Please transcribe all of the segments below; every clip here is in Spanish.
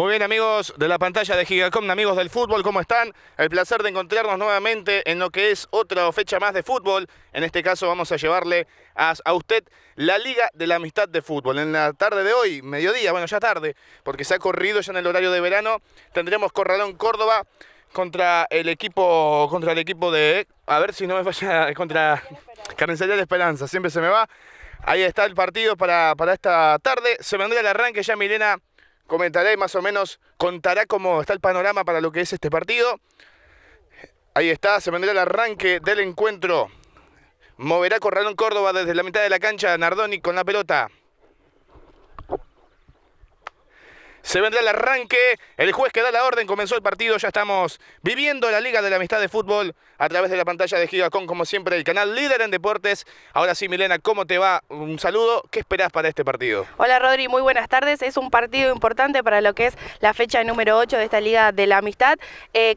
Muy bien amigos de la pantalla de Gigacom, amigos del fútbol, ¿cómo están? El placer de encontrarnos nuevamente en lo que es otra fecha más de fútbol. En este caso vamos a llevarle a, usted la Liga de la Amistad de Fútbol. En la tarde de hoy, mediodía, bueno ya tarde, porque se ha corrido ya en el horario de verano, tendremos Corralón Córdoba contra el equipo, contra el equipo de, a ver si no me falla, contra Carnicería de Esperanza, siempre se me va. Ahí está el partido para, para esta tarde. Se vendrá el arranque ya Milena Comentaré y más o menos contará cómo está el panorama para lo que es este partido. Ahí está, se vendrá el arranque del encuentro. Moverá Corralón Córdoba desde la mitad de la cancha, Nardoni con la pelota. Se vendrá el arranque. El juez que da la orden comenzó el partido. Ya estamos viviendo la Liga de la Amistad de Fútbol a través de la pantalla de Gigacón, como siempre, el canal líder en deportes. Ahora sí, Milena, ¿cómo te va? Un saludo. ¿Qué esperás para este partido? Hola, Rodri. Muy buenas tardes. Es un partido importante para lo que es la fecha número 8 de esta Liga de la Amistad. Eh,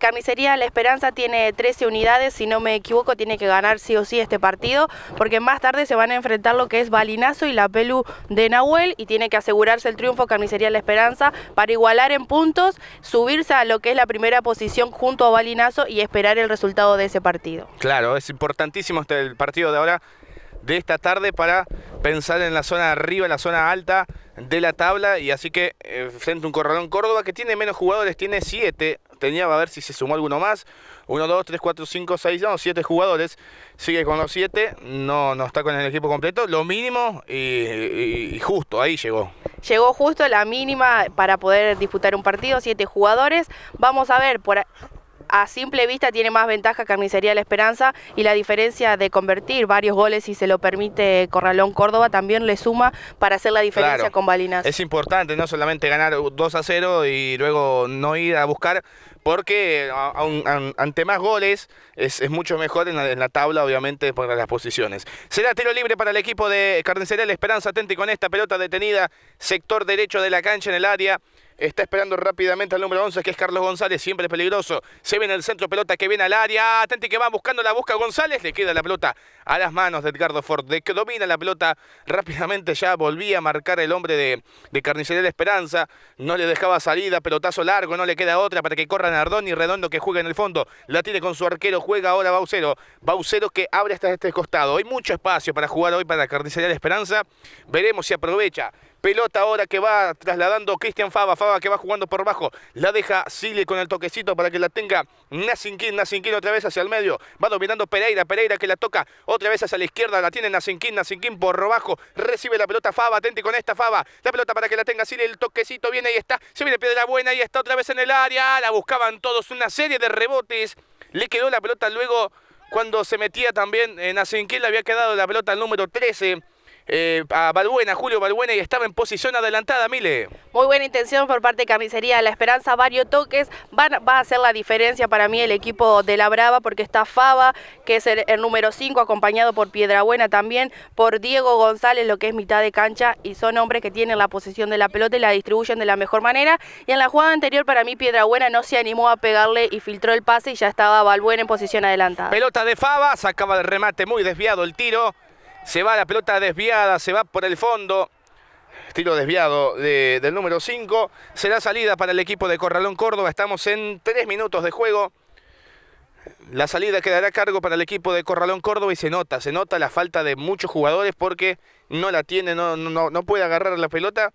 La Esperanza tiene 13 unidades. Si no me equivoco, tiene que ganar sí o sí este partido, porque más tarde se van a enfrentar lo que es Balinazo y la Pelu de Nahuel y tiene que asegurarse el triunfo Carnicería La Esperanza para igualar en puntos, subirse a lo que es la primera posición junto a Balinazo y esperar el resultado de ese partido. Claro, es importantísimo este el partido de ahora de esta tarde para pensar en la zona arriba, en la zona alta de la tabla. Y así que eh, frente a un Corralón Córdoba que tiene menos jugadores, tiene siete. Tenía a ver si se sumó alguno más. 1, 2, 3, 4, 5, 6, 7 jugadores. Sigue con los 7, no, está con el equipo completo, lo mínimo y, justo, ahí llegó. Llegó justo la mínima para poder disputar un partido, 7 jugadores. Vamos a ver, por, a simple vista tiene más ventaja Carnicería La Esperanza y la diferencia de convertir varios goles, si se lo permite Corralón Córdoba, también le suma para hacer la diferencia con Balinas. Es importante no solamente ganar 2 a 0 y luego no ir a buscar porque eh, ante más goles es, mucho mejor en la, tabla, obviamente, para las posiciones. Será tiro libre para el equipo de Carnicería. Esperanza atenti con esta pelota detenida, sector derecho de la cancha en el área. Está esperando rápidamente al número 11, que es Carlos González, siempre peligroso. Se ve en el centro, pelota que viene al área. Atenti que va buscando, la busca González. Le queda la pelota a las manos de Edgardo Ford, de que domina la pelota rápidamente, ya volvía a marcar el hombre de, de Carnicería de Esperanza, no le dejaba salida, pelotazo largo, no le queda otra para que corra Nardón y Redondo que juega en el fondo, la tiene con su arquero, juega ahora Baucero, Baucero que abre hasta este costado, hay mucho espacio para jugar hoy para Carnicería de Esperanza, veremos si aprovecha. Pelota ahora que va trasladando Cristian Fava, Fava que va jugando por bajo, la deja Sile con el toquecito para que la tenga Nacinquín, Nacinquín otra vez hacia el medio. Va dominando Pereira, Pereira que la toca otra vez hacia la izquierda. La tiene Nacinquín Nacinquín por abajo Recibe la pelota Faba, atente con esta Faba. La pelota para que la tenga así el toquecito viene y está. Se viene Piedra Buena y está otra vez en el área. La buscaban todos, una serie de rebotes. Le quedó la pelota luego cuando se metía también en eh, Le había quedado la pelota al número 13. Eh, a Balbuena, Julio Balbuena, y estaba en posición adelantada, Mile. Muy buena intención por parte de de La Esperanza, varios toques, van, va a hacer la diferencia para mí el equipo de La Brava, porque está Fava que es el, número 5, acompañado por Piedrabuena también, por Diego González, lo que es mitad de cancha, y son hombres que tienen la posición de la pelota y la distribuyen de la mejor manera, y en la jugada anterior para mí Piedrabuena no se animó a pegarle y filtró el pase y ya estaba Balbuena en posición adelantada. Pelota de Faba, sacaba el remate muy desviado el tiro, se va la pelota desviada, se va por el fondo. estilo desviado del número 5. Será salida para el equipo de Corralón Córdoba. Estamos en 3 minutos de juego. La salida quedará a cargo para el equipo de Corralón Córdoba y se nota, se nota la falta de muchos jugadores porque no la tiene, no puede agarrar la pelota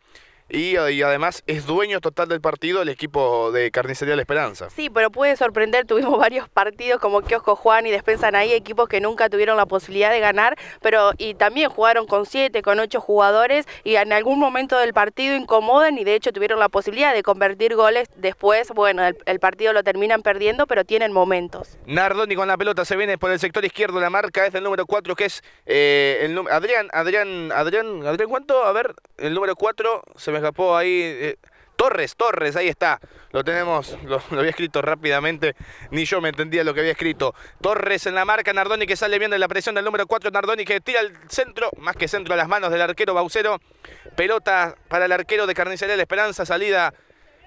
y, además es dueño total del partido el equipo de Carnicería La Esperanza. Sí, pero puede sorprender, tuvimos varios partidos como Kiosco Juan y despensan Ahí, equipos que nunca tuvieron la posibilidad de ganar, pero y también jugaron con siete, con ocho jugadores y en algún momento del partido incomodan y de hecho tuvieron la posibilidad de convertir goles después, bueno, el, partido lo terminan perdiendo, pero tienen momentos. Nardoni con la pelota se viene por el sector izquierdo, la marca es el número 4 que es eh, el Adrián, Adrián, Adrián, Adrián, ¿cuánto? A ver, el número 4 se escapó ahí. Eh, Torres, Torres, ahí está. Lo tenemos, lo, había escrito rápidamente. Ni yo me entendía lo que había escrito. Torres en la marca, Nardoni que sale bien de la presión del número 4. Nardoni que tira Al centro, más que centro a las manos del arquero Baucero. Pelota para el arquero de Carnicería de Esperanza, salida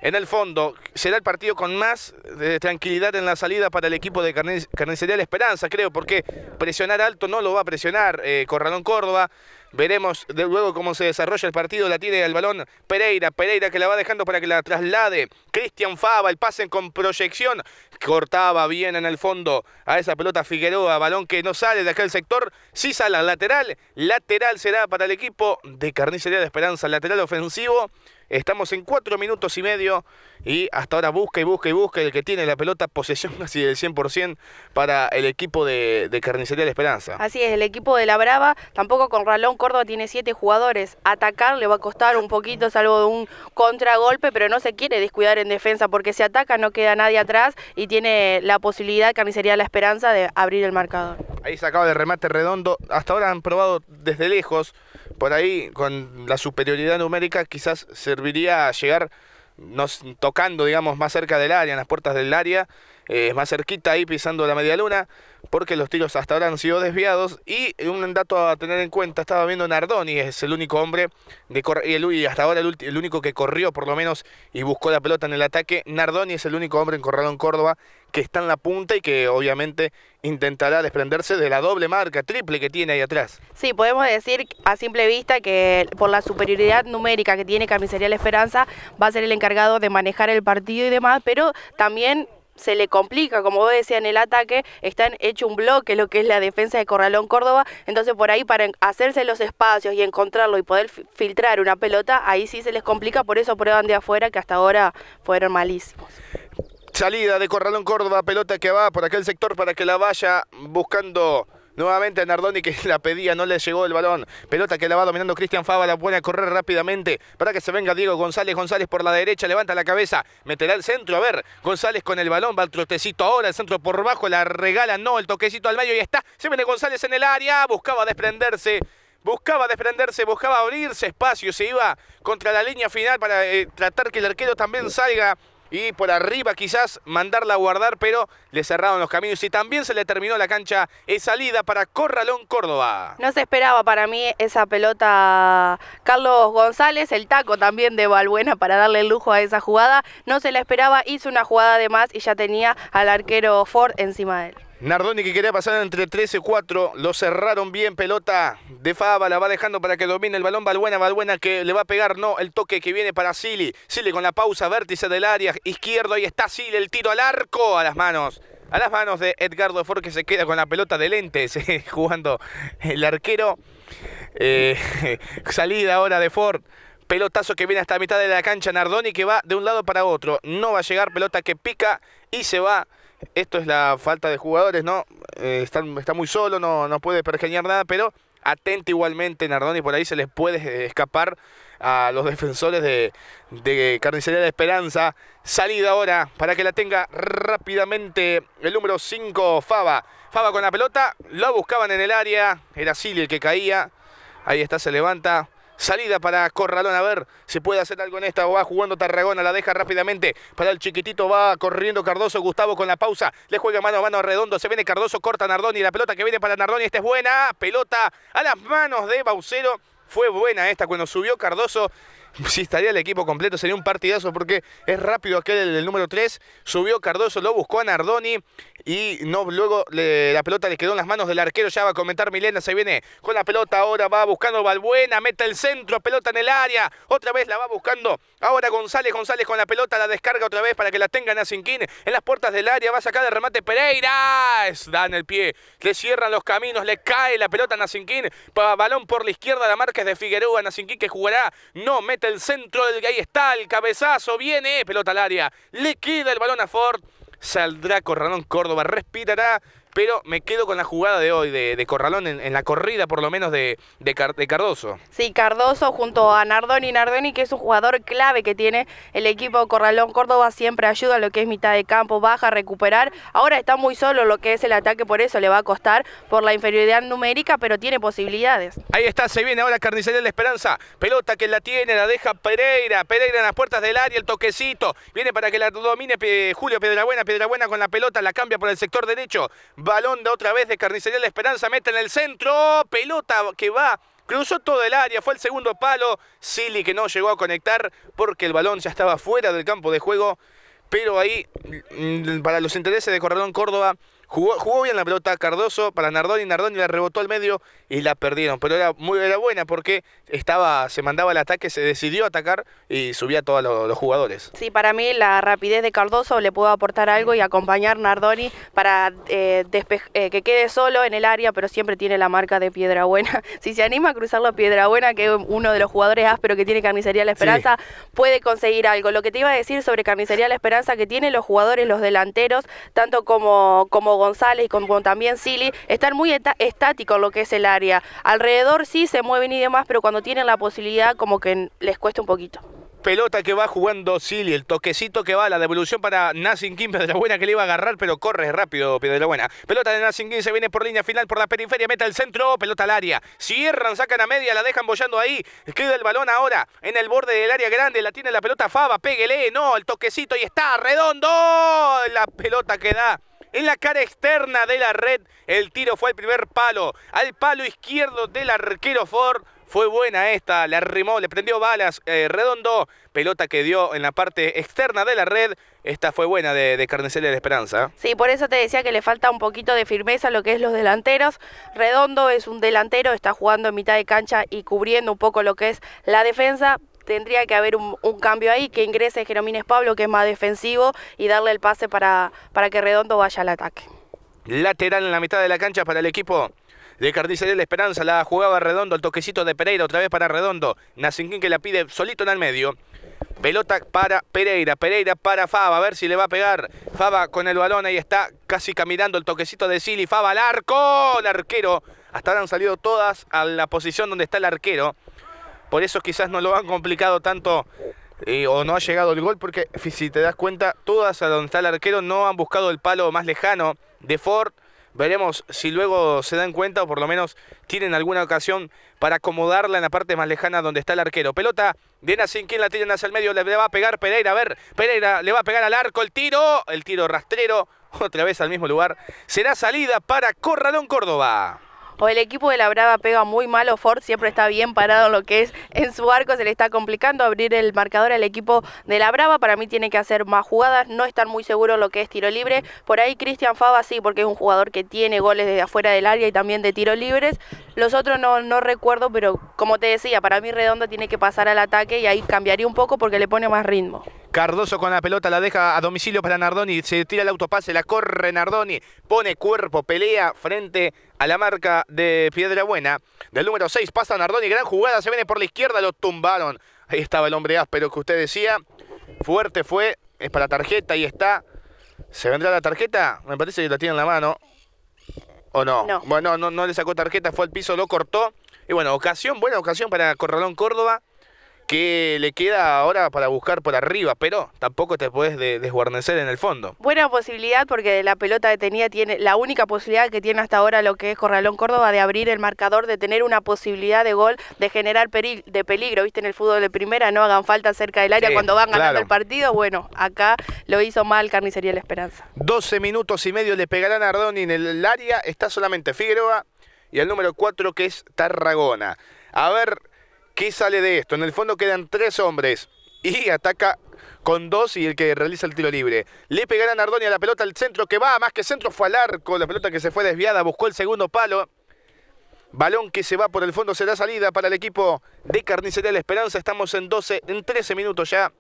en el fondo, será el partido con más eh, tranquilidad en la salida para el equipo de Carnicería La Esperanza, creo, porque presionar alto no lo va a presionar eh, Corralón Córdoba. Veremos de luego cómo se desarrolla el partido. La tiene el balón Pereira. Pereira que la va dejando para que la traslade. Cristian Fava, el pase con proyección. Cortaba bien en el fondo a esa pelota Figueroa. Balón que no sale de aquel sector. Sí sale lateral. Lateral será para el equipo de Carnicería de Esperanza. Lateral ofensivo. Estamos en cuatro minutos y medio y hasta ahora busca y busca y busca el que tiene la pelota posesión casi del 100% para el equipo de, Carnicería de la Esperanza. Así es, el equipo de La Brava tampoco con Ralón Córdoba tiene siete jugadores. Atacar le va a costar un poquito salvo de un contragolpe, pero no se quiere descuidar en defensa porque si ataca no queda nadie atrás y tiene la posibilidad Carnicería de la Esperanza de abrir el marcador. Ahí sacado de remate redondo. Hasta ahora han probado desde lejos. Por ahí, con la superioridad numérica, quizás serviría a llegar nos, tocando, digamos, más cerca del área, en las puertas del área, eh, más cerquita ahí pisando la media luna porque los tiros hasta ahora han sido desviados. Y un dato a tener en cuenta, estaba viendo Nardoni, es el único hombre, de y hasta ahora el, único que corrió por lo menos y buscó la pelota en el ataque. Nardoni es el único hombre en Corralón Córdoba que está en la punta y que obviamente intentará desprenderse de la doble marca, triple que tiene ahí atrás. Sí, podemos decir a simple vista que por la superioridad numérica que tiene Camisería La Esperanza va a ser el encargado de manejar el partido y demás, pero también se le complica, como vos decías, en el ataque, están hecho un bloque lo que es la defensa de Corralón Córdoba, entonces por ahí para hacerse los espacios y encontrarlo y poder filtrar una pelota, ahí sí se les complica, por eso prueban de afuera que hasta ahora fueron malísimos. Salida de Corralón Córdoba, pelota que va por aquel sector para que la vaya buscando Nuevamente Nardoni que la pedía, no le llegó el balón. Pelota que la va dominando Cristian Fava, la pone a correr rápidamente para que se venga Diego González. González por la derecha, levanta la cabeza, meterá el centro. A ver, González con el balón, va al trotecito ahora, el centro por bajo, la regala, no, el toquecito al medio y está. Se viene González en el área, buscaba desprenderse. Buscaba desprenderse, buscaba abrirse espacio, se iba contra la línea final para eh, tratar que el arquero también salga y por arriba quizás mandarla a guardar, pero le cerraron los caminos y también se le terminó la cancha de salida para Corralón Córdoba. No se esperaba para mí esa pelota Carlos González, el taco también de Balbuena para darle lujo a esa jugada, no se la esperaba, hizo una jugada de más y ya tenía al arquero Ford encima de él. Nardoni que quería pasar entre 13 y 4. Lo cerraron bien. Pelota de Fava. La va dejando para que domine el balón. Balbuena, Balbuena que le va a pegar. No, el toque que viene para Sili. Sili con la pausa. Vértice del área. Izquierdo. Ahí está Sili. El tiro al arco. A las manos. A las manos de Edgardo Ford que se queda con la pelota de lentes. Eh, jugando el arquero. Eh, salida ahora de Ford. Pelotazo que viene hasta la mitad de la cancha. Nardoni que va de un lado para otro. No va a llegar. Pelota que pica y se va. Esto es la falta de jugadores, ¿no? Eh, está, muy solo, no, no puede pergeñar nada, pero atenta igualmente Nardoni, por ahí se les puede eh, escapar a los defensores de, Carnicería de Esperanza. Salida ahora para que la tenga rápidamente el número 5, Faba. Fava con la pelota, lo buscaban en el área, era Silly el que caía. Ahí está, se levanta, Salida para Corralón, a ver si puede hacer algo en esta. Va jugando Tarragona, la deja rápidamente para el chiquitito. Va corriendo Cardoso, Gustavo con la pausa. Le juega mano a mano Redondo, se viene Cardoso, corta Nardoni. La pelota que viene para Nardoni, esta es buena. Pelota a las manos de Baucero. Fue buena esta cuando subió Cardoso si estaría el equipo completo, sería un partidazo porque es rápido aquel del número 3. Subió Cardoso, lo buscó a Nardoni y no, luego la pelota le quedó en las manos del arquero. Ya va a comentar Milena, se viene con la pelota ahora, va buscando Balbuena, mete el centro, pelota en el área. Otra vez la va buscando ahora González. González con la pelota, la descarga otra vez para que la tengan a En las puertas del área va a sacar el remate Pereira. Dan el pie, le cierran los caminos, le cae la pelota a Nacinquín Balón por la izquierda, la marca es de Figueroa. Nacinquín que jugará, no mete el centro del ahí está el cabezazo, viene, pelota al área, le queda el balón a Ford, saldrá Corranón Córdoba, respirará, pero me quedo con la jugada de hoy de, Corralón en, la corrida por lo menos de, Cardoso. Sí, Cardoso junto a Nardoni, Nardoni que es un jugador clave que tiene el equipo Corralón Córdoba, siempre ayuda a lo que es mitad de campo, baja, recuperar. Ahora está muy solo lo que es el ataque, por eso le va a costar por la inferioridad numérica, pero tiene posibilidades. Ahí está, se viene ahora Carnicería de la Esperanza, pelota que la tiene, la deja Pereira, Pereira en las puertas del área, el toquecito, viene para que la domine eh, Julio Piedrabuena, Piedrabuena con la pelota, la cambia por el sector derecho, Balón de otra vez de Carnicería La Esperanza. Mete en el centro. Pelota que va. Cruzó todo el área. Fue el segundo palo. Silly que no llegó a conectar porque el balón ya estaba fuera del campo de juego. Pero ahí, mm, para los intereses de Corralón Córdoba, Jugó, bien la pelota Cardoso para Nardoni, Nardoni la rebotó al medio y la perdieron. Pero era muy buena porque estaba, se mandaba el ataque, se decidió atacar y subía a todos los, jugadores. Sí, para mí la rapidez de Cardoso le puede aportar algo y acompañar Nardoni para eh, eh, que quede solo en el área, pero siempre tiene la marca de Piedra Buena. Si se anima a cruzar la Piedra Buena, que uno de los jugadores áspero que tiene Carnicería La Esperanza, puede conseguir algo. Lo que te iba a decir sobre Carnicería La Esperanza, que tiene los jugadores, los delanteros, tanto como, como González y como también Silly, están muy estáticos en lo que es el área. Alrededor sí se mueven y demás, pero cuando tienen la posibilidad como que les cuesta un poquito pelota que va jugando Silly, el toquecito que va, la devolución para Nassim Pedro de la buena que le iba a agarrar, pero corre rápido, de la buena. Pelota de Nassim Kim se viene por línea final, por la periferia, mete al centro, pelota al área. Cierran, sacan a media, la dejan bollando ahí. Queda el balón ahora en el borde del área grande, la tiene la pelota Fava, péguele, no, el toquecito y está redondo. La pelota que da en la cara externa de la red, el tiro fue al primer palo, al palo izquierdo del arquero Ford. Fue buena esta, la arrimó, le prendió balas, eh, redondo, pelota que dio en la parte externa de la red. Esta fue buena de, de de Esperanza. Sí, por eso te decía que le falta un poquito de firmeza lo que es los delanteros. Redondo es un delantero, está jugando en mitad de cancha y cubriendo un poco lo que es la defensa, tendría que haber un, cambio ahí, que ingrese Jeromínez Pablo, que es más defensivo, y darle el pase para, para que Redondo vaya al ataque. Lateral en la mitad de la cancha para el equipo de Carnicería La Esperanza. La jugaba Redondo, el toquecito de Pereira, otra vez para Redondo. Nacinquín que la pide solito en el medio. Pelota para Pereira, Pereira para Faba, a ver si le va a pegar. Fava con el balón, ahí está casi caminando el toquecito de Silly. Faba al arco, el arquero. Hasta ahora han salido todas a la posición donde está el arquero. Por eso quizás no lo han complicado tanto eh, o no ha llegado el gol, porque si te das cuenta, todas a donde está el arquero no han buscado el palo más lejano de Ford. Veremos si luego se dan cuenta o por lo menos tienen alguna ocasión para acomodarla en la parte más lejana donde está el arquero. Pelota de así quien la tiran hacia el medio, le va a pegar Pereira, a ver, Pereira le va a pegar al arco, el tiro, el tiro rastrero, otra vez al mismo lugar. Será salida para Corralón Córdoba o el equipo de la Brava pega muy malo, Ford siempre está bien parado en lo que es en su arco, se le está complicando abrir el marcador al equipo de la Brava, para mí tiene que hacer más jugadas, no están muy seguro lo que es tiro libre, por ahí Cristian Fava sí, porque es un jugador que tiene goles desde afuera del área y también de tiro libres, los otros no, no recuerdo, pero como te decía, para mí Redonda tiene que pasar al ataque y ahí cambiaría un poco porque le pone más ritmo. Cardoso con la pelota, la deja a domicilio para Nardoni, se tira el autopase, la corre Nardoni, pone cuerpo, pelea frente a la marca de Piedra Buena. Del número 6 pasa Nardoni, gran jugada, se viene por la izquierda, lo tumbaron. Ahí estaba el hombre áspero que usted decía. Fuerte fue, es para tarjeta, ahí está. ¿Se vendrá la tarjeta? Me parece que la tiene en la mano. ¿O no? no. Bueno, no, no le sacó tarjeta, fue al piso, lo cortó. Y bueno, ocasión, buena ocasión para Corralón Córdoba que le queda ahora para buscar por arriba, pero tampoco te puedes desguarnecer en el fondo. Buena posibilidad porque la pelota detenida tiene la única posibilidad que tiene hasta ahora lo que es Corralón Córdoba de abrir el marcador, de tener una posibilidad de gol, de generar de peligro, viste en el fútbol de primera no hagan falta cerca del área cuando van ganando el partido, bueno, acá lo hizo mal Carnicería La Esperanza. 12 minutos y medio le pegarán a Ardoni en el área, está solamente Figueroa y el número 4 que es Tarragona. A ver, ¿Qué sale de esto? En el fondo quedan tres hombres y ataca con dos y el que realiza el tiro libre. Le pegará Nardoni a la pelota al centro que va, más que centro fue al arco, la pelota que se fue desviada, buscó el segundo palo. Balón que se va por el fondo, será salida para el equipo de Carnicería La Esperanza. Estamos en 12, en 13 minutos ya.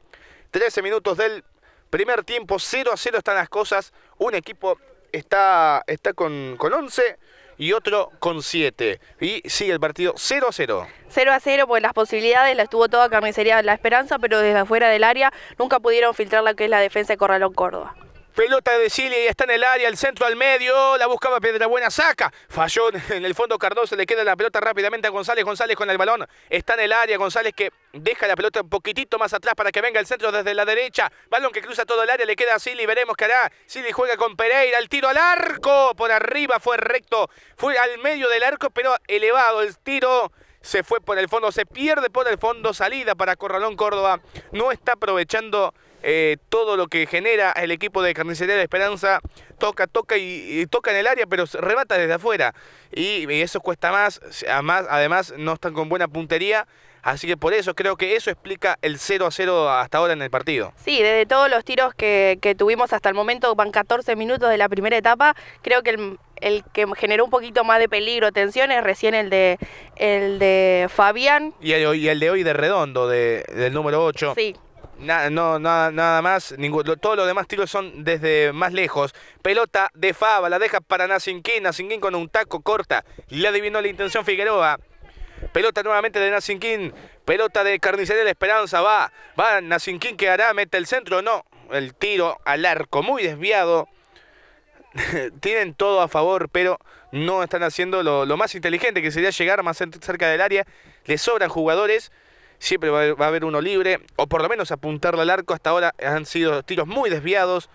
13 minutos del primer tiempo, 0 a 0 están las cosas. Un equipo está, está con, con 11 y otro con 7. Y sigue el partido 0 a 0. 0 a 0, pues las posibilidades las tuvo toda camisería la Esperanza, pero desde afuera del área nunca pudieron filtrar la que es la defensa de Corralón Córdoba. Pelota de y está en el área, el centro al medio, la buscaba buena saca, falló en el fondo Cardoso, le queda la pelota rápidamente a González, González con el balón, está en el área, González que deja la pelota un poquitito más atrás para que venga el centro desde la derecha, balón que cruza todo el área, le queda a Silly, veremos qué hará, Silly juega con Pereira, el tiro al arco, por arriba fue recto, fue al medio del arco, pero elevado el tiro, se fue por el fondo, se pierde por el fondo, salida para Corralón Córdoba, no está aprovechando eh, todo lo que genera el equipo de Carnicería de Esperanza, toca, toca y, toca en el área, pero remata desde afuera. Y, eso cuesta más, además, además no están con buena puntería. Así que por eso creo que eso explica el 0 a 0 hasta ahora en el partido. Sí, desde todos los tiros que, tuvimos hasta el momento, van 14 minutos de la primera etapa, creo que el, que generó un poquito más de peligro, tensión, es recién el de, el de Fabián. Y el, de hoy de Redondo, del número 8. Sí, nada, más. todos los demás tiros son desde más lejos. Pelota de Fava, la deja para Nacinquín... ...Nacinquín con un taco corta. Le adivinó la intención Figueroa. Pelota nuevamente de Nacinquín... Pelota de Carnicería de la Esperanza. Va, va Nacinquín que hará, mete el centro. No, el tiro al arco, muy desviado. Tienen todo a favor, pero no están haciendo lo, lo más inteligente, que sería llegar más cerca del área. Le sobran jugadores siempre va a, haber, uno libre, o por lo menos apuntarle al arco. Hasta ahora han sido tiros muy desviados.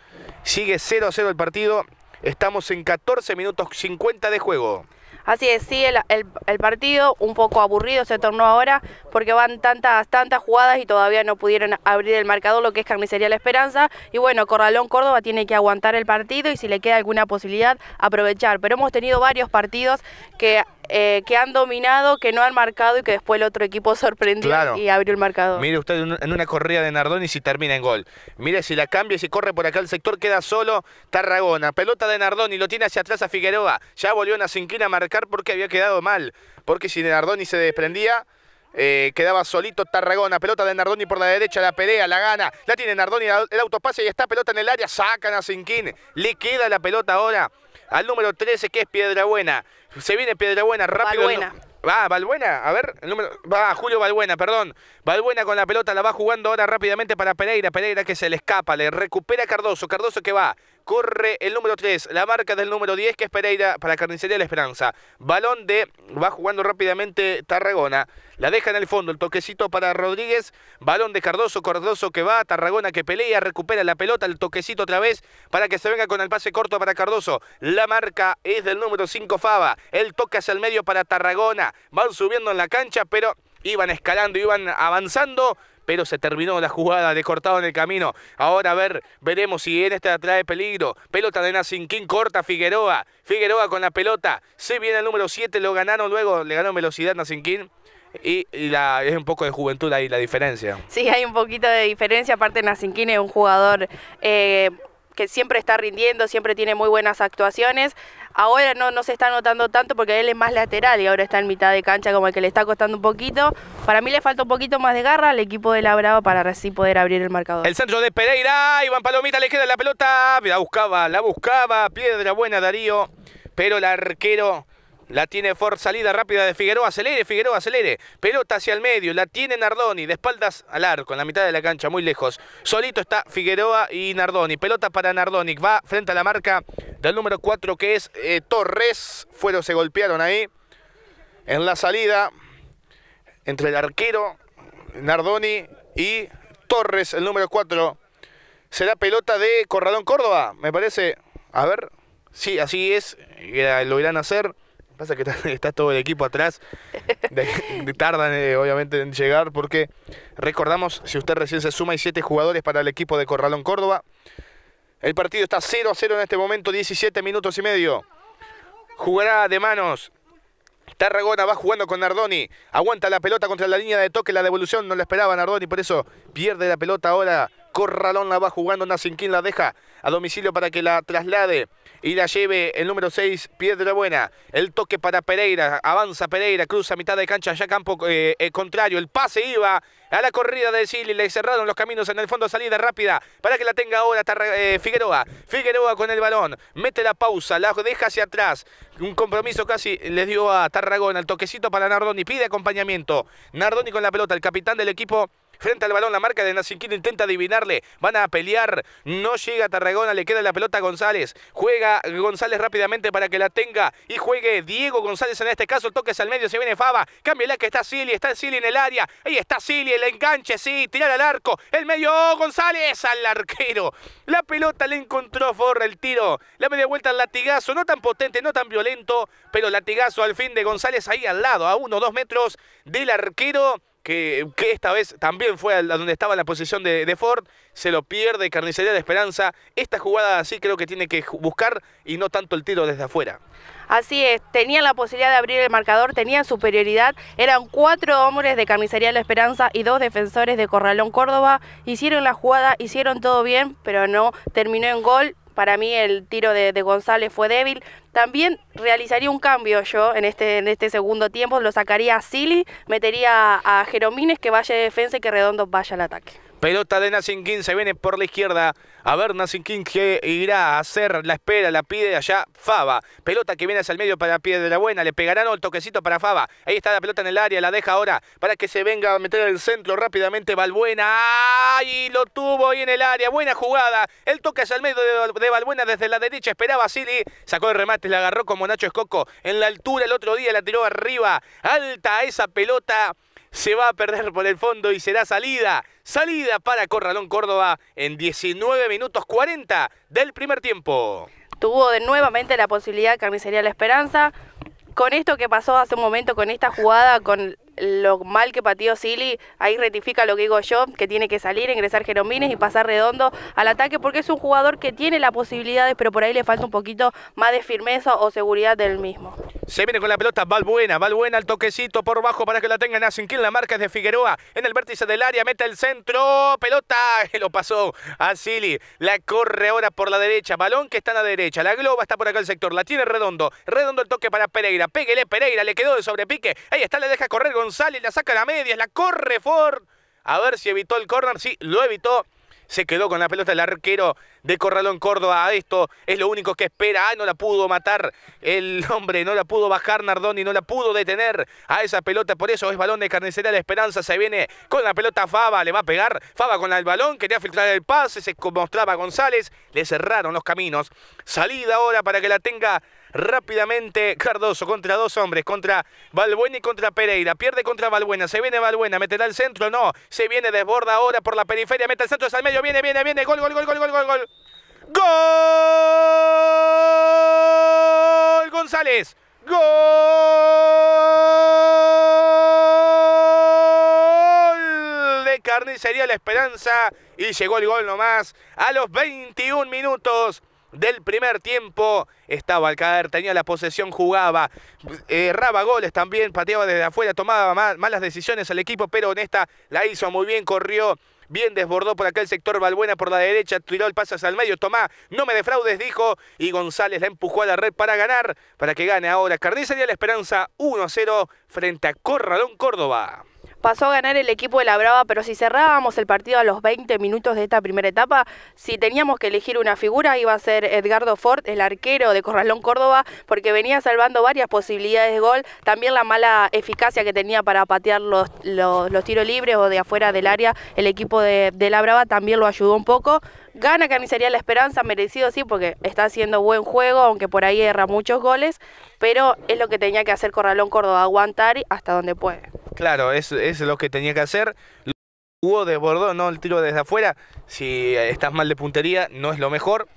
Sigue 0 a 0 el partido. Estamos en 14 minutos 50 de juego. Así es, sigue el, partido un poco aburrido se tornó ahora porque van tantas, tantas jugadas y todavía no pudieron abrir el marcador, lo que es Carnicería La Esperanza. Y bueno, Corralón Córdoba tiene que aguantar el partido y si le queda alguna posibilidad, aprovechar. Pero hemos tenido varios partidos que eh, que han dominado, que no han marcado y que después el otro equipo sorprendió y abrió el marcador. Mire usted en una corrida de Nardoni si termina en gol. Mire si la cambia, si corre por acá el sector, queda solo Tarragona. Pelota de Nardoni, lo tiene hacia atrás a Figueroa. Ya volvió sinquina a marcar porque había quedado mal. Porque si Nardoni se desprendía... Eh, quedaba solito Tarragona, pelota de Nardoni por la derecha, la pelea, la gana, la tiene Nardoni, el autopase y está pelota en el área, sacan a Sinquín, le queda la pelota ahora al número 13 que es Piedrabuena. Se viene Piedra Buena, rápido. Va, Valbuena, a ver, el número. Va, Julio Valbuena, perdón. Valbuena con la pelota, la va jugando ahora rápidamente para Pereira. Pereira que se le escapa, le recupera Cardoso. Cardoso que va corre el número 3, la marca del número 10 que es Pereira para Carnicería La Esperanza. Balón de, va jugando rápidamente Tarragona, la deja en el fondo, el toquecito para Rodríguez, balón de Cardoso, Cardoso que va, Tarragona que pelea, recupera la pelota, el toquecito otra vez para que se venga con el pase corto para Cardoso. La marca es del número 5 Fava, el toque hacia el medio para Tarragona, van subiendo en la cancha pero iban escalando, iban avanzando pero se terminó la jugada de cortado en el camino. Ahora a ver, veremos si en atrás de peligro. Pelota de Nacinquín, corta Figueroa. Figueroa con la pelota. Se viene el número 7, lo ganaron luego, le ganó velocidad Nacinquín. Y, la, es un poco de juventud ahí la diferencia. Sí, hay un poquito de diferencia. Aparte, Nacinquín es un jugador eh, que siempre está rindiendo, siempre tiene muy buenas actuaciones. Ahora no, no se está notando tanto porque él es más lateral y ahora está en mitad de cancha como el que le está costando un poquito. Para mí le falta un poquito más de garra al equipo de Labrado para así poder abrir el marcador. El centro de Pereira, Iván Palomita le queda la pelota, la buscaba, la buscaba, piedra buena Darío, pero el arquero la tiene Ford, salida rápida de Figueroa, acelere, Figueroa, acelere. Pelota hacia el medio, la tiene Nardoni, de espaldas al arco, en la mitad de la cancha, muy lejos. Solito está Figueroa y Nardoni. Pelota para Nardoni, va frente a la marca del número 4 que es eh, Torres. Fueron, se golpearon ahí. En la salida, entre el arquero Nardoni y Torres, el número 4. Será pelota de Corralón Córdoba, me parece. A ver, sí, así es, lo irán a hacer. Pasa que está, todo el equipo atrás, de, tardan eh, obviamente en llegar porque recordamos, si usted recién se suma, hay siete jugadores para el equipo de Corralón Córdoba. El partido está 0 a 0 en este momento, 17 minutos y medio. Jugará de manos Tarragona va jugando con Nardoni. Aguanta la pelota contra la línea de toque. La devolución no la esperaba Nardoni. Por eso pierde la pelota ahora. Corralón la va jugando. Nacinquín la deja a domicilio para que la traslade y la lleve el número 6, Piedra Buena. El toque para Pereira, avanza Pereira, cruza mitad de cancha, ya campo eh, eh, contrario. El pase iba a la corrida de Silly, le cerraron los caminos en el fondo, salida rápida para que la tenga ahora eh, Figueroa. Figueroa con el balón, mete la pausa, la deja hacia atrás. Un compromiso casi les dio a Tarragona, el toquecito para Nardoni, pide acompañamiento. Nardoni con la pelota, el capitán del equipo Frente al balón, la marca de Nacinquino intenta adivinarle. Van a pelear. No llega Tarragona, le queda la pelota a González. Juega González rápidamente para que la tenga. Y juegue Diego González en este caso. Toques toque al medio, se viene Fava. la que está Silly, está Silly en el área. Ahí está Silly, el enganche, sí. Tirar al arco. El medio, oh, González al arquero. La pelota le encontró Forra el tiro. La media vuelta al latigazo. No tan potente, no tan violento. Pero latigazo al fin de González ahí al lado, a uno, dos metros del arquero que, esta vez también fue a donde estaba la posición de, Ford, se lo pierde Carnicería de Esperanza. Esta jugada así creo que tiene que buscar y no tanto el tiro desde afuera. Así es, tenían la posibilidad de abrir el marcador, tenían superioridad, eran cuatro hombres de Carnicería de la Esperanza y dos defensores de Corralón Córdoba, hicieron la jugada, hicieron todo bien, pero no terminó en gol, para mí el tiro de, González fue débil. También realizaría un cambio yo en este, en este segundo tiempo. Lo sacaría a Silly, metería a Jeromines que vaya de defensa y que Redondo vaya al ataque. Pelota de King, se viene por la izquierda. A ver, King que irá a hacer la espera, la pide allá Fava Pelota que viene hacia el medio para Pie de la Buena. Le pegarán el toquecito para Fava Ahí está la pelota en el área, la deja ahora para que se venga a meter en el centro rápidamente. Balbuena. ¡Ay! Lo tuvo ahí en el área. Buena jugada. El toque hacia el medio de, Balbuena desde la derecha. Esperaba Sili. Sacó el remate, la agarró como Nacho Escoco. En la altura el otro día la tiró arriba. Alta esa pelota se va a perder por el fondo y será salida. Salida para Corralón Córdoba en 19 minutos 40 del primer tiempo. Tuvo de nuevamente la posibilidad Carnicería La Esperanza. Con esto que pasó hace un momento, con esta jugada, con lo mal que pateó Silly, ahí rectifica lo que digo yo, que tiene que salir, ingresar Jeromines y pasar redondo al ataque, porque es un jugador que tiene las posibilidades, pero por ahí le falta un poquito más de firmeza o seguridad del mismo. Se viene con la pelota Valbuena, Valbuena el toquecito por bajo para que la tengan a Sinquín, la marca es de Figueroa, en el vértice del área, mete el centro, pelota, lo pasó a Sili, la corre ahora por la derecha, balón que está a la derecha, la globa está por acá el sector, la tiene Redondo, Redondo el toque para Pereira, pégale Pereira, le quedó de sobrepique, ahí está, le deja correr González, la saca a la media, la corre Ford, a ver si evitó el córner, sí, lo evitó, se quedó con la pelota el arquero de Corralón Córdoba. Esto es lo único que espera. Ah, no la pudo matar el hombre, no la pudo bajar Nardoni, no la pudo detener a esa pelota. Por eso es balón de carnicería. La esperanza se viene con la pelota Fava le va a pegar. Faba con el balón, quería filtrar el pase, se mostraba González. Le cerraron los caminos. Salida ahora para que la tenga rápidamente Cardoso contra dos hombres, contra Balbuena y contra Pereira. Pierde contra Balbuena, se viene Balbuena, meterá el centro, no, se viene, desborda ahora por la periferia, mete el centro, es al medio, viene, viene, viene, gol, gol, gol, gol, gol, gol, gol. ¡Gol! González. ¡Gol! De Carnicería La Esperanza. Y llegó el gol nomás a los 21 minutos del primer tiempo. Estaba al caer, tenía la posesión, jugaba, eh, erraba goles también, pateaba desde afuera, tomaba malas decisiones al equipo, pero honesta la hizo muy bien, corrió. Bien desbordó por aquel sector Balbuena por la derecha, tiró el pase hacia el medio. Tomá, no me defraudes, dijo. Y González la empujó a la red para ganar, para que gane ahora a La Esperanza 1-0 frente a Corralón Córdoba pasó a ganar el equipo de la Brava, pero si cerrábamos el partido a los 20 minutos de esta primera etapa, si teníamos que elegir una figura, iba a ser Edgardo Ford, el arquero de Corralón Córdoba, porque venía salvando varias posibilidades de gol, también la mala eficacia que tenía para patear los, los, tiros libres o de afuera del área, el equipo de, la Brava también lo ayudó un poco, gana Carnicería La Esperanza, merecido sí, porque está haciendo buen juego, aunque por ahí erra muchos goles, pero es lo que tenía que hacer Corralón Córdoba, aguantar hasta donde puede. Claro, es, es lo que tenía que hacer. Hugo desbordó, ¿no? El tiro desde afuera. Si eh, estás mal de puntería, no es lo mejor.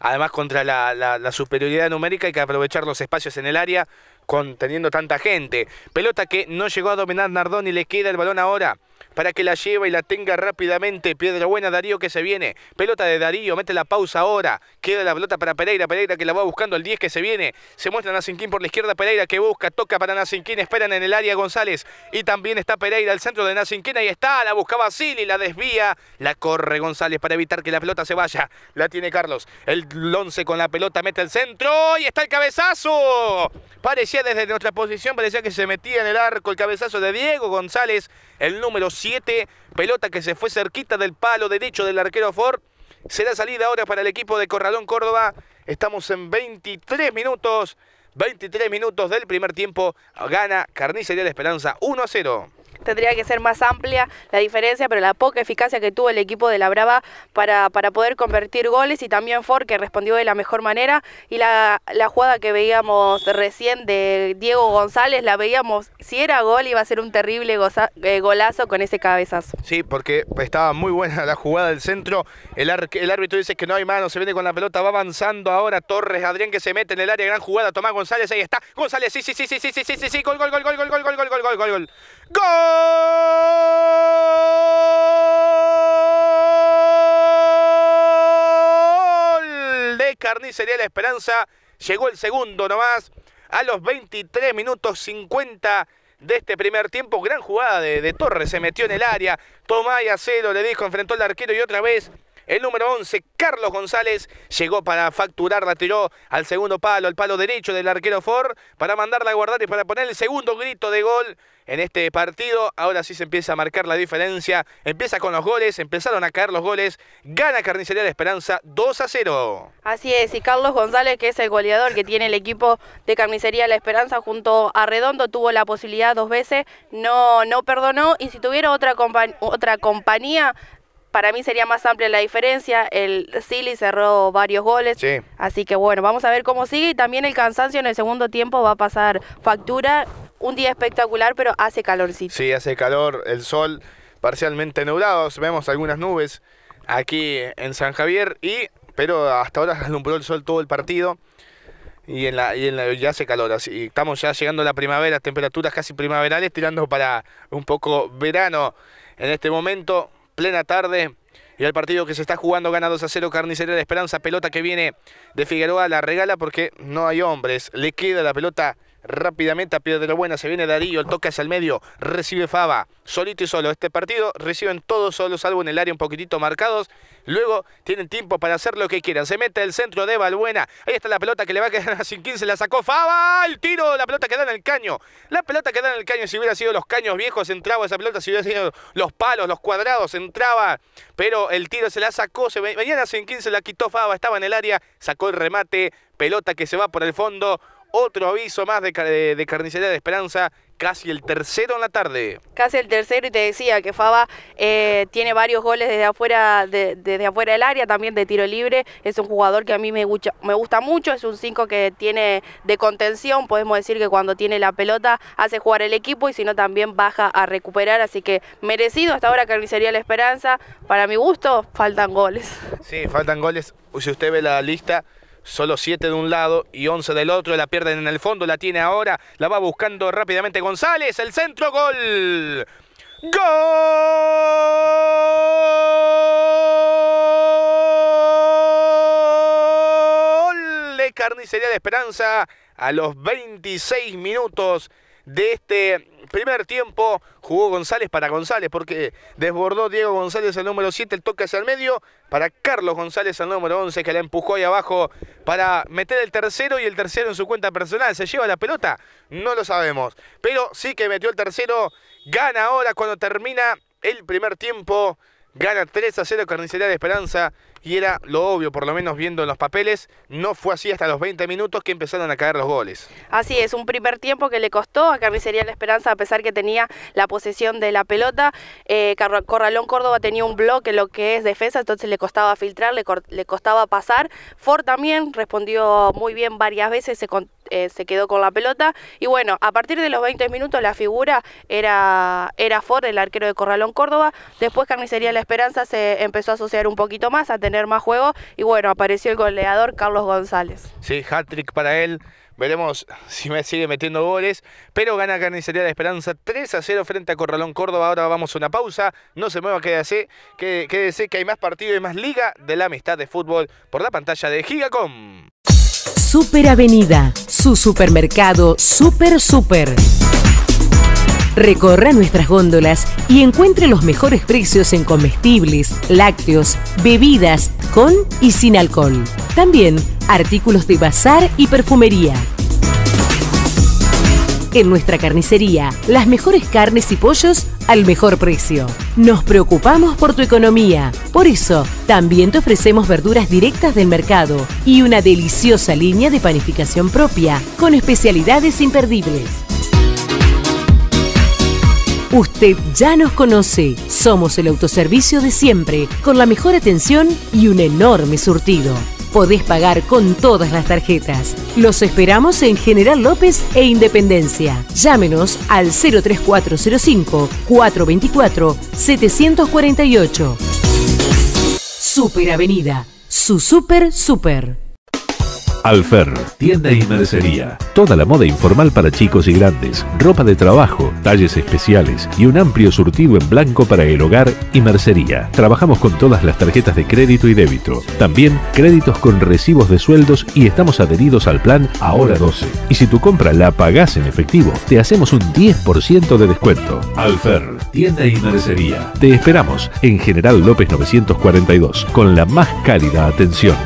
Además, contra la, la, superioridad numérica hay que aprovechar los espacios en el área conteniendo teniendo tanta gente. Pelota que no llegó a dominar y le queda el balón ahora para que la lleve y la tenga rápidamente. Piedra buena, Darío que se viene. Pelota de Darío, mete la pausa ahora. Queda la pelota para Pereira, Pereira que la va buscando el 10 que se viene. Se muestra Nacinquín por la izquierda, Pereira que busca, toca para Nacinquín, esperan en el área González. Y también está Pereira, al centro de Nacinquín, ahí está, la buscaba y la desvía, la corre González para evitar que la pelota se vaya. La tiene Carlos, el 11 con la pelota, mete el centro y está el cabezazo. Parecía desde nuestra posición, parecía que se metía en el arco el cabezazo de Diego González el número 7, pelota que se fue cerquita del palo derecho del arquero Ford. Será salida ahora para el equipo de Corralón Córdoba. Estamos en 23 minutos, 23 minutos del primer tiempo. Gana Carnicería de la Esperanza 1 a 0 tendría que ser más amplia la diferencia, pero la poca eficacia que tuvo el equipo de la Brava para, para poder convertir goles y también Ford que respondió de la mejor manera y la, jugada que veíamos recién de Diego González, la veíamos, si era gol iba a ser un terrible golazo con ese cabezazo. Sí, porque estaba muy buena la jugada del centro, el, árbitro dice que no hay mano, se viene con la pelota, va avanzando ahora Torres, Adrián que se mete en el área, gran jugada, Tomás González, ahí está, González, sí, sí, sí, sí, sí, sí, sí, sí, sí, gol, gol, gol, gol, gol, gol, gol, gol, gol, gol. ¡Gol! De Carnicería La Esperanza. Llegó el segundo nomás. A los 23 minutos 50 de este primer tiempo. Gran jugada de, Torres. Se metió en el área. y Acero le dijo, enfrentó al arquero y otra vez el número 11, Carlos González, llegó para facturar, la tiró al segundo palo, al palo derecho del arquero Ford, para mandarla a guardar y para poner el segundo grito de gol en este partido. Ahora sí se empieza a marcar la diferencia. Empieza con los goles, empezaron a caer los goles. Gana Carnicería La Esperanza 2 a 0. Así es, y Carlos González, que es el goleador que tiene el equipo de Carnicería La Esperanza junto a Redondo, tuvo la posibilidad dos veces, no, no perdonó. Y si tuviera otra, otra compañía para mí sería más amplia la diferencia. El Silly cerró varios goles. Así que bueno, vamos a ver cómo sigue. Y también el cansancio en el segundo tiempo va a pasar factura. Un día espectacular, pero hace calorcito. Sí, hace calor, el sol parcialmente nublado... Vemos algunas nubes aquí en San Javier. Y, pero hasta ahora alumbró el sol todo el partido. Y, en ya hace calor, estamos ya llegando a la primavera, temperaturas casi primaverales, tirando para un poco verano en este momento plena tarde. Y el partido que se está jugando gana 2 a 0 Carnicería de Esperanza. Pelota que viene de Figueroa, la regala porque no hay hombres. Le queda la pelota Rápidamente a Piedra Buena se viene Darío, el toca hacia el medio, recibe Fava solito y solo. Este partido reciben todos solos, salvo en el área un poquitito marcados. Luego tienen tiempo para hacer lo que quieran. Se mete el centro de Balbuena. Ahí está la pelota que le va a quedar a Sin 15, la sacó Faba, el tiro, la pelota queda en el caño. La pelota queda en el caño, si hubiera sido los caños viejos entraba esa pelota, si hubiera sido los palos, los cuadrados entraba, pero el tiro se la sacó, se venía a Sin 15, la quitó Faba, estaba en el área, sacó el remate, pelota que se va por el fondo. Otro aviso más de, Carnicería de Esperanza casi el tercero en la tarde. Casi el tercero y te decía que Faba eh, tiene varios goles desde afuera, desde afuera del área, también de tiro libre. Es un jugador que a mí me gusta, me gusta mucho, es un 5 que tiene de contención, podemos decir que cuando tiene la pelota hace jugar el equipo y si no también baja a recuperar, así que merecido hasta ahora Carnicería La Esperanza. Para mi gusto, faltan goles. Sí, faltan goles. Si usted ve la lista... Solo 7 de un lado y 11 del otro. La pierden en el fondo, la tiene ahora. La va buscando rápidamente González. El centro, gol. ¡Gol! De Carnicería de Esperanza a los 26 minutos de este primer tiempo. Jugó González para González porque desbordó Diego González al número 7, el toque hacia el medio para Carlos González al número 11 que la empujó ahí abajo para meter el tercero y el tercero en su cuenta personal. ¿Se lleva la pelota? No lo sabemos. Pero sí que metió el tercero. Gana ahora cuando termina el primer tiempo. Gana 3 a 0 Carnicería de Esperanza y era lo obvio, por lo menos viendo los papeles, no fue así hasta los 20 minutos que empezaron a caer los goles. Así es, un primer tiempo que le costó a Carnicería La Esperanza, a pesar que tenía la posesión de la pelota. Eh, Corralón Córdoba tenía un bloque, en lo que es defensa, entonces le costaba filtrar, le, costaba pasar. Ford también respondió muy bien varias veces, se, eh, se quedó con la pelota. Y bueno, a partir de los 20 minutos la figura era, era Ford, el arquero de Corralón Córdoba. Después Carnicería La Esperanza se empezó a asociar un poquito más, a tener más juego. Y bueno, apareció el goleador Carlos González. Sí, hat-trick para él. Veremos si me sigue metiendo goles. Pero gana Carnicería La Esperanza 3 a 0 frente a Corralón Córdoba. Ahora vamos a una pausa. No se mueva, quédese, quédese que hay más partido y más liga de la amistad de fútbol por la pantalla de Gigacom. Super Avenida, su supermercado Super Super. Recorra nuestras góndolas y encuentre los mejores precios en comestibles, lácteos, bebidas con y sin alcohol. También artículos de bazar y perfumería. En nuestra carnicería, las mejores carnes y pollos al mejor precio. Nos preocupamos por tu economía. Por eso, también te ofrecemos verduras directas del mercado y una deliciosa línea de panificación propia, con especialidades imperdibles. Usted ya nos conoce. Somos el autoservicio de siempre, con la mejor atención y un enorme surtido podés pagar con todas las tarjetas. Los esperamos en General López e Independencia. Llámenos al 03405 424 748. Avenida. Su super super. Alfer, tienda y mercería. Toda la moda informal para chicos y grandes, ropa de trabajo, talles especiales y un amplio surtido en blanco para el hogar y mercería. Trabajamos con todas las tarjetas de crédito y débito. También créditos con recibos de sueldos y estamos adheridos al plan Ahora 12. Y si tu compra la pagás en efectivo, te hacemos un 10% de descuento. Alfer, tienda y mercería. Te esperamos en General López 942 con la más cálida atención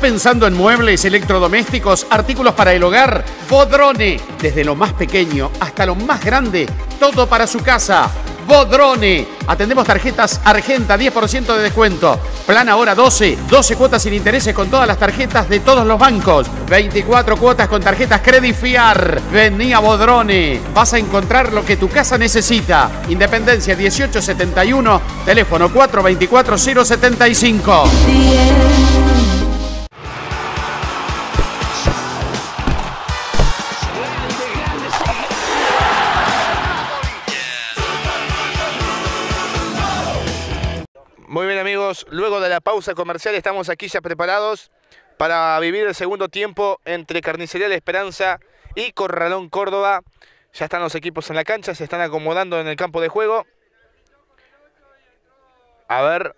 pensando en muebles, electrodomésticos, artículos para el hogar? Bodrone, desde lo más pequeño hasta lo más grande, todo para su casa. Bodrone. Atendemos tarjetas Argenta, 10% de descuento. Plan ahora 12, 12 cuotas sin intereses con todas las tarjetas de todos los bancos. 24 cuotas con tarjetas Credit Fiar. Vení a Bodrone. Vas a encontrar lo que tu casa necesita. Independencia 1871, teléfono 424 075. luego de la pausa comercial. Estamos aquí ya preparados para vivir el segundo tiempo entre Carnicería La Esperanza y Corralón Córdoba. Ya están los equipos en la cancha, se están acomodando en el campo de juego. A ver.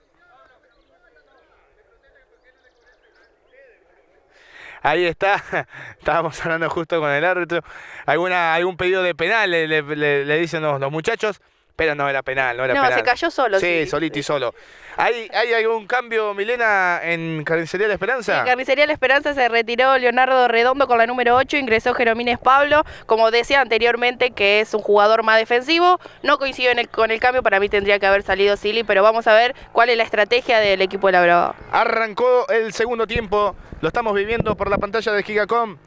Ahí está, estábamos hablando justo con el árbitro. ¿Alguna, algún pedido de penal le, dicen los muchachos. Pero no era penal, no era no, se cayó solo. Sí, solito y solo. ¿Hay, ¿Hay algún cambio, Milena, en Carnicería La Esperanza? En Carnicería La Esperanza se retiró Leonardo Redondo con la número 8, ingresó Jeromínez Pablo, como decía anteriormente, que es un jugador más defensivo. No coincidió con el cambio, para mí tendría que haber salido Silly, pero vamos a ver cuál es la estrategia del equipo de la Brava. Arrancó el segundo tiempo, lo estamos viviendo por la pantalla de Gigacom.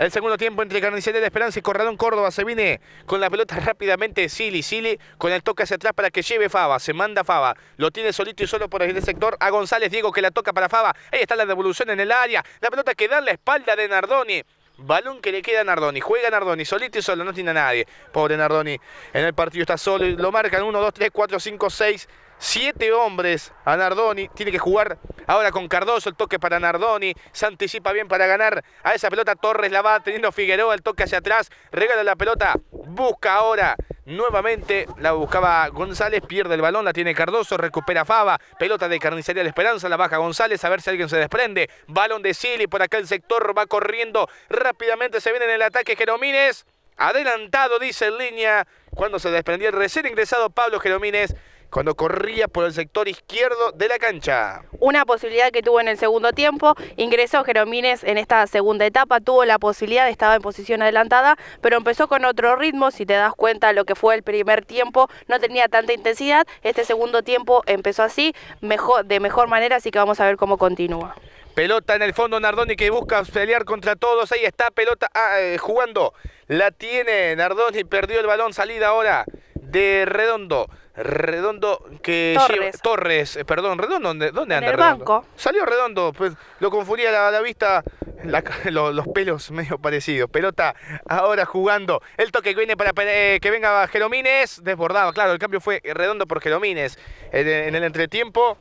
El segundo tiempo entre Carnicería de Esperanza y Corralón Córdoba se viene con la pelota rápidamente. Sili, Sili con el toque hacia atrás para que lleve Fava. Se manda Fava. Lo tiene solito y solo por el sector a González Diego que la toca para Fava. Ahí está la devolución en el área. La pelota que da en la espalda de Nardoni. Balón que le queda a Nardoni. Juega Nardoni, solito y solo, no tiene a nadie. Pobre Nardoni. En el partido está solo lo marcan 1, 2, 3, 4, 5, 6, Siete hombres a Nardoni. Tiene que jugar ahora con Cardoso el toque para Nardoni. Se anticipa bien para ganar a esa pelota. Torres la va teniendo Figueroa. El toque hacia atrás. Regala la pelota. Busca ahora nuevamente. La buscaba González. Pierde el balón. La tiene Cardoso. Recupera Fava. Pelota de Carnicería La Esperanza. La baja González. A ver si alguien se desprende. Balón de Silly. Por acá el sector va corriendo rápidamente. Se viene en el ataque Jeromínez. Adelantado, dice en línea. Cuando se desprendió el recién ingresado Pablo Jeromínez cuando corría por el sector izquierdo de la cancha. Una posibilidad que tuvo en el segundo tiempo, ingresó Jeromines en esta segunda etapa, tuvo la posibilidad, estaba en posición adelantada, pero empezó con otro ritmo, si te das cuenta lo que fue el primer tiempo, no tenía tanta intensidad, este segundo tiempo empezó así, mejor, de mejor manera, así que vamos a ver cómo continúa. Pelota en el fondo Nardoni que busca pelear contra todos. Ahí está, pelota ah, eh, jugando. La tiene Nardoni, perdió el balón. Salida ahora de Redondo. Redondo que Torres, Torres eh, perdón, Redondo, ¿dónde, anda? En el banco. Salió Redondo, pues lo confundía la, la vista, los pelos medio parecidos. Pelota ahora jugando. El toque que viene para eh, que venga Jeromines, ...desbordado, claro, el cambio fue Redondo por Jeromines en, el entretiempo.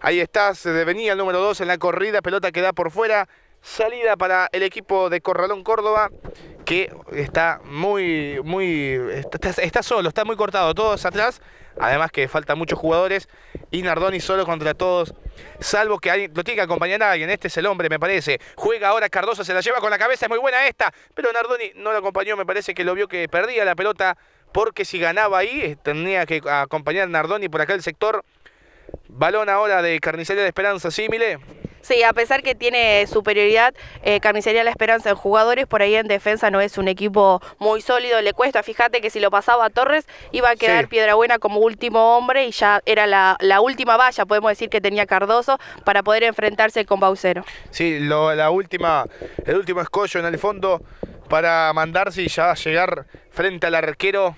Ahí está, se el número 2 en la corrida, pelota queda por fuera. Salida para el equipo de Corralón Córdoba, que está muy, muy, está solo, está muy cortado, todos atrás. Además que faltan muchos jugadores y Nardoni solo contra todos. Salvo que alguien, lo tiene que acompañar a alguien. Este es el hombre, me parece. Juega ahora Cardoso, se la lleva con la cabeza. Es muy buena esta. Pero Nardoni no lo acompañó. Me parece que lo vio que perdía la pelota. Porque si ganaba ahí, eh, tenía que acompañar a Nardoni por acá el sector. Balón ahora de Carnicería de Esperanza, símile. Sí, a pesar que tiene superioridad eh, Carnicería La Esperanza en jugadores, por ahí en defensa no es un equipo muy sólido, le cuesta. Fíjate que si lo pasaba a Torres iba a quedar Piedrabuena como último hombre y ya era la, la, última valla, podemos decir, que tenía Cardoso para poder enfrentarse con Baucero. Sí, lo, la última, el último escollo en el fondo para mandarse y ya llegar frente al arquero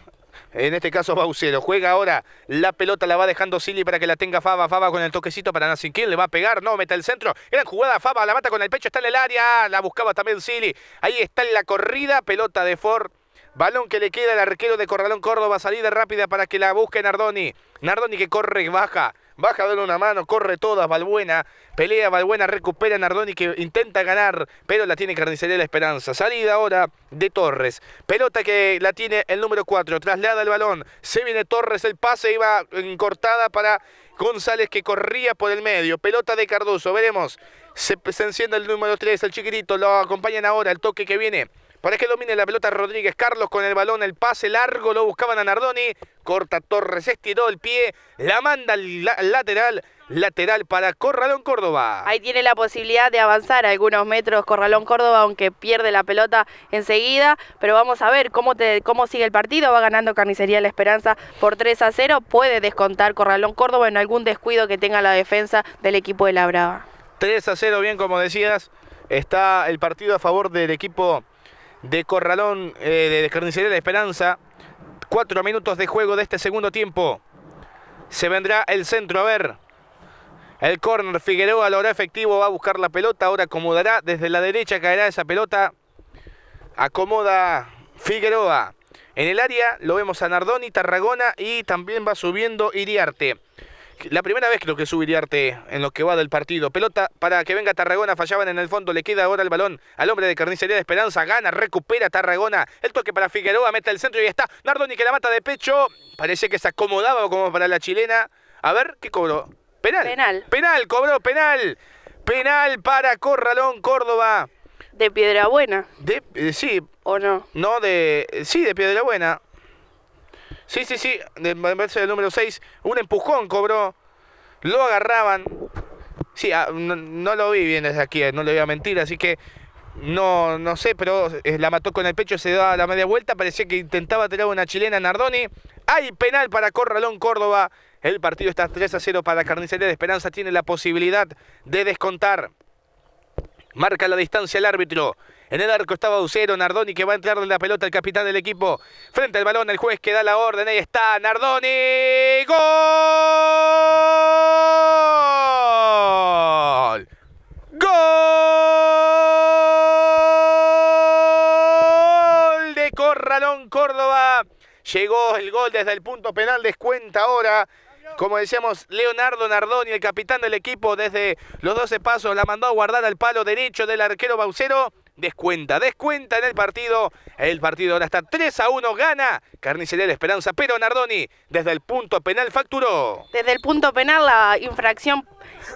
en este caso Baucero. Juega ahora. La pelota la va dejando Silly para que la tenga Fava Fava con el toquecito para Nassim Le va a pegar. No, mete el centro. Era jugada. Fava la mata con el pecho. Está en el área. La buscaba también Silly. Ahí está en la corrida. Pelota de Ford. Balón que le queda al arquero de Corralón Córdoba. Salida rápida para que la busque Nardoni. Nardoni que corre, baja baja de una mano, corre todas, Balbuena, pelea Balbuena, recupera Nardoni que intenta ganar, pero la tiene Carnicería de la Esperanza. Salida ahora de Torres, pelota que la tiene el número 4, traslada el balón, se viene Torres, el pase iba cortada para González que corría por el medio, pelota de Cardoso, veremos, se, se enciende el número 3, el chiquitito, lo acompañan ahora, el toque que viene Parece que domine la pelota Rodríguez Carlos con el balón, el pase largo, lo buscaban a Nardoni. Corta Torres, estiró el pie, la manda al lateral, lateral para Corralón Córdoba. Ahí tiene la posibilidad de avanzar algunos metros Corralón Córdoba, aunque pierde la pelota enseguida. Pero vamos a ver cómo, te, cómo sigue el partido. Va ganando Carnicería La Esperanza por 3 a 0. Puede descontar Corralón Córdoba en algún descuido que tenga la defensa del equipo de La Brava. 3 a 0, bien como decías. Está el partido a favor del equipo de Corralón, eh, de Carnicería de la Esperanza. Cuatro minutos de juego de este segundo tiempo. Se vendrá el centro, a ver. El corner Figueroa lo hora efectivo, va a buscar la pelota, ahora acomodará, desde la derecha caerá esa pelota. Acomoda Figueroa. En el área lo vemos a Nardoni, Tarragona y también va subiendo Iriarte. La primera vez que lo que subiría arte en lo que va del partido. Pelota para que venga Tarragona, fallaban en el fondo, le queda ahora el balón al hombre de carnicería de Esperanza, gana, recupera Tarragona, el toque para Figueroa, mete el centro y está Nardoni que la mata de pecho, parece que se acomodaba como para la chilena. A ver, ¿qué cobró? Penal. Penal. Penal, cobró penal. Penal para Corralón, Córdoba. De Piedra Buena. De, eh, sí. ¿O no? No, de... Eh, sí, de Piedra Buena. Sí, sí, sí, de, me del número 6. Un empujón cobró. Lo agarraban. Sí, ah, no, lo vi bien desde aquí, eh, no le voy a mentir, así que no, no sé, pero eh, la mató con el pecho, se da la media vuelta, parecía que intentaba tirar una chilena Nardoni. Hay penal para Corralón Córdoba. El partido está 3 a 0 para Carnicería de Esperanza. Tiene la posibilidad de descontar. Marca la distancia el árbitro. En el arco estaba Baucero, Nardoni que va a entrar entrarle la pelota el capitán del equipo. Frente al balón, el juez que da la orden. Ahí está Nardoni. ¡Gol! ¡Gol! De Corralón Córdoba. Llegó el gol desde el punto penal. Descuenta ahora. Como decíamos, Leonardo Nardoni, el capitán del equipo, desde los 12 pasos la mandó a guardar al palo derecho del arquero Baucero descuenta, descuenta en el partido. El partido ahora está 3 a 1, gana Carnicería de Esperanza, pero Nardoni desde el punto penal facturó. Desde el punto penal la infracción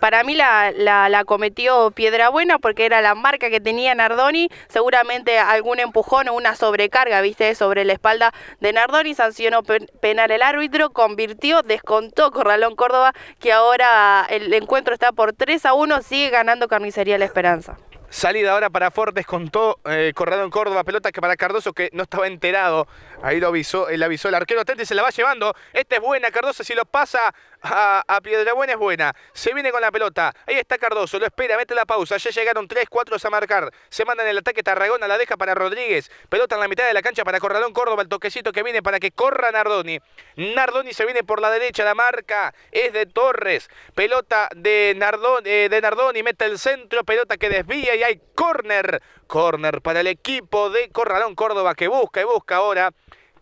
para mí la, la, cometió Piedra Buena porque era la marca que tenía Nardoni, seguramente algún empujón o una sobrecarga, viste, sobre la espalda de Nardoni, sancionó penal el árbitro, convirtió, descontó Corralón Córdoba, que ahora el encuentro está por 3 a 1, sigue ganando Carnicería La Esperanza. Salida ahora para Fortes con todo, eh, en Córdoba, pelota que para Cardoso que no estaba enterado Ahí lo avisó, él eh, avisó el arquero y se la va llevando. Esta es buena, Cardoso si lo pasa a, a buena es buena. Se viene con la pelota. Ahí está Cardoso, lo espera, mete la pausa. Ya llegaron 3, 4 a marcar. Se manda en el ataque Tarragona, la deja para Rodríguez. Pelota en la mitad de la cancha para Corralón Córdoba, el toquecito que viene para que corra Nardoni. Nardoni se viene por la derecha, la marca es de Torres. Pelota de Nardoni, eh, de Nardoni mete el centro, pelota que desvía y hay córner. Córner para el equipo de Corralón Córdoba que busca y busca ahora.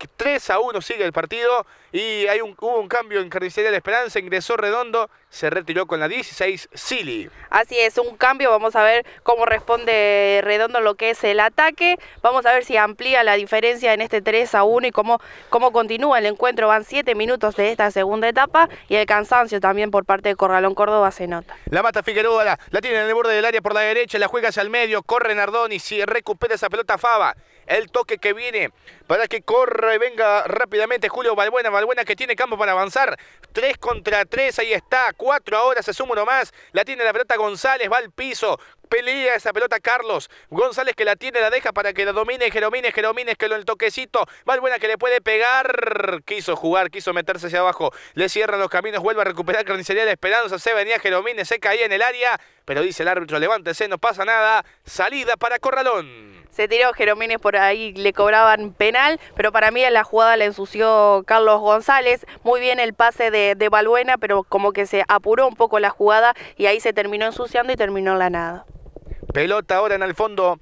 3 a 1 sigue el partido y hay un, hubo un cambio en Carnicería de la Esperanza, ingresó Redondo, se retiró con la 16 Silly. Así es, un cambio, vamos a ver cómo responde Redondo lo que es el ataque, vamos a ver si amplía la diferencia en este 3 a 1 y cómo, cómo continúa el encuentro, van 7 minutos de esta segunda etapa y el cansancio también por parte de Corralón Córdoba se nota. La mata Figueroa, la, tiene en el borde del área por la derecha, la juega hacia el medio, corre Nardoni, si recupera esa pelota Fava, el toque que viene para que corra y venga rápidamente Julio Balbuena, Balbuena que tiene campo para avanzar, 3 contra 3, ahí está, Cuatro ahora, se suma uno más. La tiene la pelota González, va al piso. Pelea esa pelota Carlos. González que la tiene, la deja para que la domine Jeromines. Jeromines que lo el toquecito. buena que le puede pegar. Quiso jugar, quiso meterse hacia abajo. Le cierran los caminos, vuelve a recuperar Carnicería de Esperanza. Se venía Jeromines, se caía en el área. Pero dice el árbitro, levántese, no pasa nada. Salida para Corralón se tiró Jeromínez por ahí, le cobraban penal, pero para mí la jugada la ensució Carlos González. Muy bien el pase de, de Balbuena, pero como que se apuró un poco la jugada y ahí se terminó ensuciando y terminó la nada. Pelota ahora en el fondo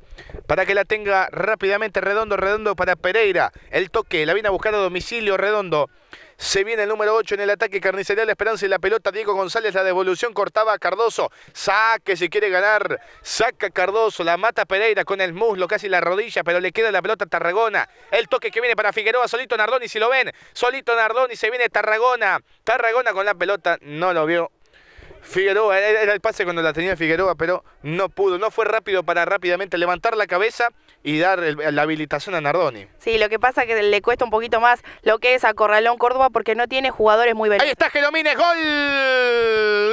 para que la tenga rápidamente Redondo, Redondo para Pereira. El toque, la viene a buscar a domicilio Redondo. Se viene el número 8 en el ataque Carnicería La Esperanza y la pelota. Diego González, la devolución cortaba a Cardoso. Saque si quiere ganar. Saca Cardoso, la mata Pereira con el muslo, casi la rodilla, pero le queda la pelota a Tarragona. El toque que viene para Figueroa, solito Nardoni, si lo ven. Solito Nardoni, se viene Tarragona. Tarragona con la pelota, no lo vio Figueroa, era el pase cuando la tenía Figueroa, pero no pudo, no fue rápido para rápidamente levantar la cabeza y dar la habilitación a Nardoni. Sí, lo que pasa es que le cuesta un poquito más lo que es a Corralón Córdoba porque no tiene jugadores muy buenos Ahí está Gelomines, gol,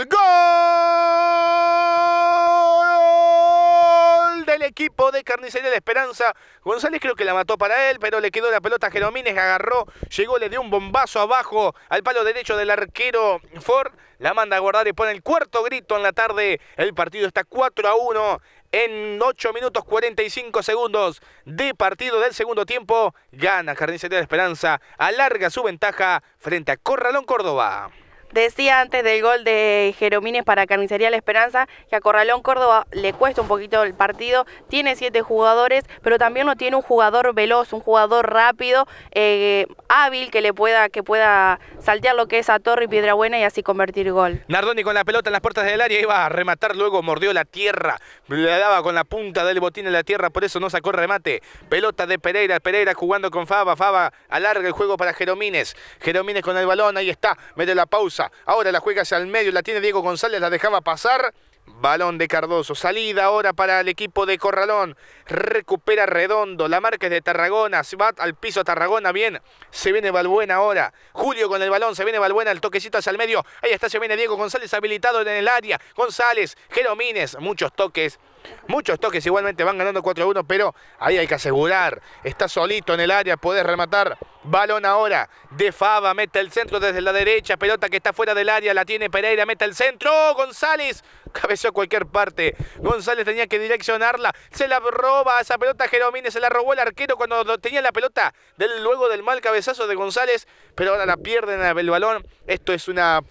gol del equipo de Carnicería de Esperanza. González creo que la mató para él, pero le quedó la pelota a Gelomines, agarró, llegó, le dio un bombazo abajo al palo derecho del arquero Ford la manda a guardar y pone el cuarto grito en la tarde. El partido está 4 a 1 en 8 minutos 45 segundos de partido del segundo tiempo. Gana Carnicería de Esperanza. Alarga su ventaja frente a Corralón Córdoba. Decía antes del gol de Jeromines para Carnicería La Esperanza que a Corralón Córdoba le cuesta un poquito el partido. Tiene siete jugadores, pero también no tiene un jugador veloz, un jugador rápido, eh, hábil que le pueda, que pueda saltear lo que es a Torre y Piedra Buena y así convertir gol. Nardoni con la pelota en las puertas del área iba a rematar, luego mordió la tierra, le daba con la punta del botín en la tierra, por eso no sacó remate. Pelota de Pereira, Pereira jugando con Fava, Fava alarga el juego para Jeromines. Jeromines con el balón, ahí está, mete la pausa. Ahora la juega hacia el medio, la tiene Diego González, la dejaba pasar. Balón de Cardoso, salida ahora para el equipo de Corralón. Recupera Redondo, la marca es de Tarragona, se va al piso Tarragona, bien. Se viene Balbuena ahora. Julio con el balón, se viene Balbuena, el toquecito hacia el medio. Ahí está, se viene Diego González habilitado en el área. González, Jeromines, muchos toques. Muchos toques igualmente van ganando 4 a 1, pero ahí hay que asegurar. Está solito en el área, puede rematar. Balón ahora de Fava, mete el centro desde la derecha, pelota que está fuera del área, la tiene Pereira, mete el centro, González, cabeceó a cualquier parte, González tenía que direccionarla, se la roba esa pelota Jeromínez, se la robó el arquero cuando tenía la pelota del, luego del mal cabezazo de González, pero ahora la pierden el balón, esto es una,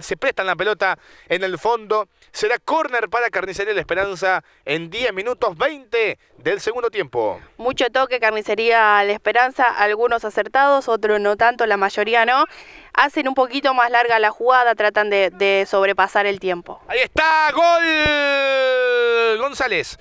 se prestan la pelota en el fondo, será córner para Carnicería La Esperanza en 10 minutos 20 del segundo tiempo. Mucho toque Carnicería La Esperanza, algunos acertados, otros no tanto, la mayoría no. Hacen un poquito más larga la jugada, tratan de, sobrepasar el tiempo. Ahí está, gol González.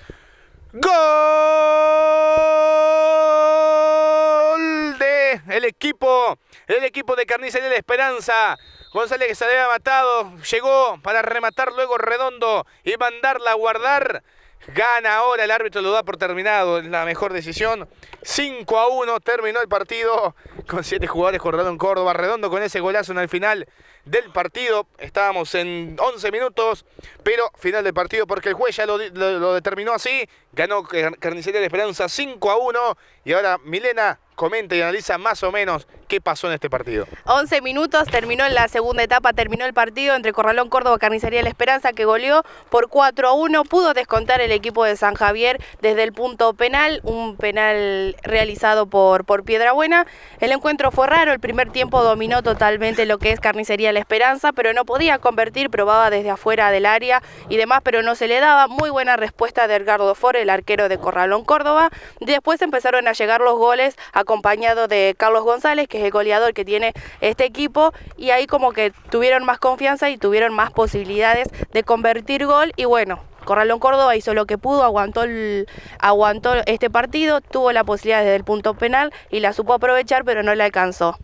Gol de el equipo, el equipo de Carnicería de Esperanza. González que se había matado, llegó para rematar luego redondo y mandarla a guardar. Gana ahora el árbitro, lo da por terminado. La mejor decisión. 5 a 1. Terminó el partido con 7 jugadores. corriendo en Córdoba. Redondo con ese golazo en el final del partido. Estábamos en 11 minutos. Pero final del partido porque el juez ya lo, lo determinó así. Ganó Carnicería de Esperanza 5 a 1. Y ahora Milena comenta y analiza más o menos ¿Qué pasó en este partido? 11 minutos, terminó en la segunda etapa, terminó el partido entre Corralón Córdoba Carnicería La Esperanza que goleó por 4 a 1, pudo descontar el equipo de San Javier desde el punto penal, un penal realizado por, por Buena El encuentro fue raro, el primer tiempo dominó totalmente lo que es Carnicería La Esperanza, pero no podía convertir, probaba desde afuera del área y demás, pero no se le daba. Muy buena respuesta de Edgardo For, el arquero de Corralón Córdoba. Después empezaron a llegar los goles acompañado de Carlos González, que el goleador que tiene este equipo, y ahí como que tuvieron más confianza y tuvieron más posibilidades de convertir gol y bueno, Corralón Córdoba hizo lo que pudo, aguantó, aguantó este partido, tuvo la posibilidad desde el punto penal y la supo aprovechar, pero no la alcanzó.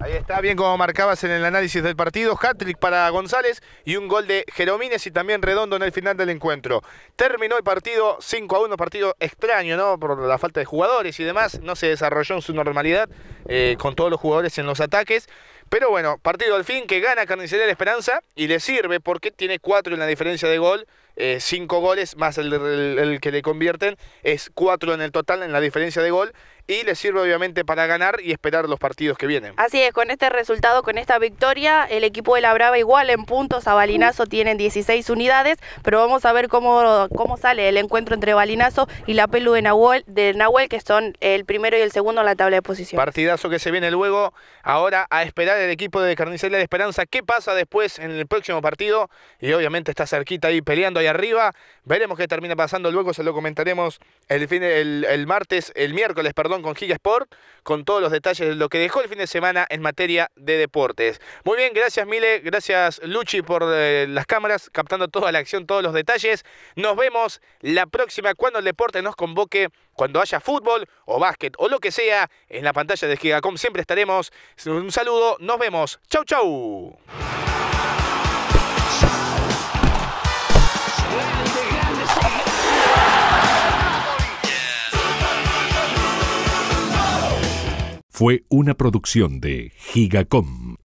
Ahí está, bien como marcabas en el análisis del partido, hat-trick para González y un gol de Jeromines y también Redondo en el final del encuentro. Terminó el partido 5 a 1, partido extraño, ¿no? Por la falta de jugadores y demás, no se desarrolló en su normalidad eh, con todos los jugadores en los ataques. Pero bueno, partido al fin que gana Carnicería de Esperanza y le sirve porque tiene cuatro en la diferencia de gol, eh, cinco goles más el, que le convierten, es cuatro en el total en la diferencia de gol y le sirve obviamente para ganar y esperar los partidos que vienen. Así es, con este resultado, con esta victoria, el equipo de la Brava igual en puntos a Balinazo tienen 16 unidades, pero vamos a ver cómo, cómo sale el encuentro entre Balinazo y la Pelu de de Nahuel, que son el primero y el segundo en la tabla de posición. Partidazo que se viene luego, ahora a esperar del equipo de Carnicería de Esperanza. ¿Qué pasa después en el próximo partido? Y obviamente está cerquita ahí peleando ahí arriba. Veremos qué termina pasando, luego se lo comentaremos el, fin, el, martes, el miércoles, perdón, con Gigasport, con todos los detalles de lo que dejó el fin de semana en materia de deportes. Muy bien, gracias Mile, gracias Luchi por eh, las cámaras, captando toda la acción, todos los detalles. Nos vemos la próxima cuando el deporte nos convoque, cuando haya fútbol o básquet o lo que sea, en la pantalla de Gigacom siempre estaremos. Un saludo, nos vemos. Chau, chau. fue una producción de Gigacom.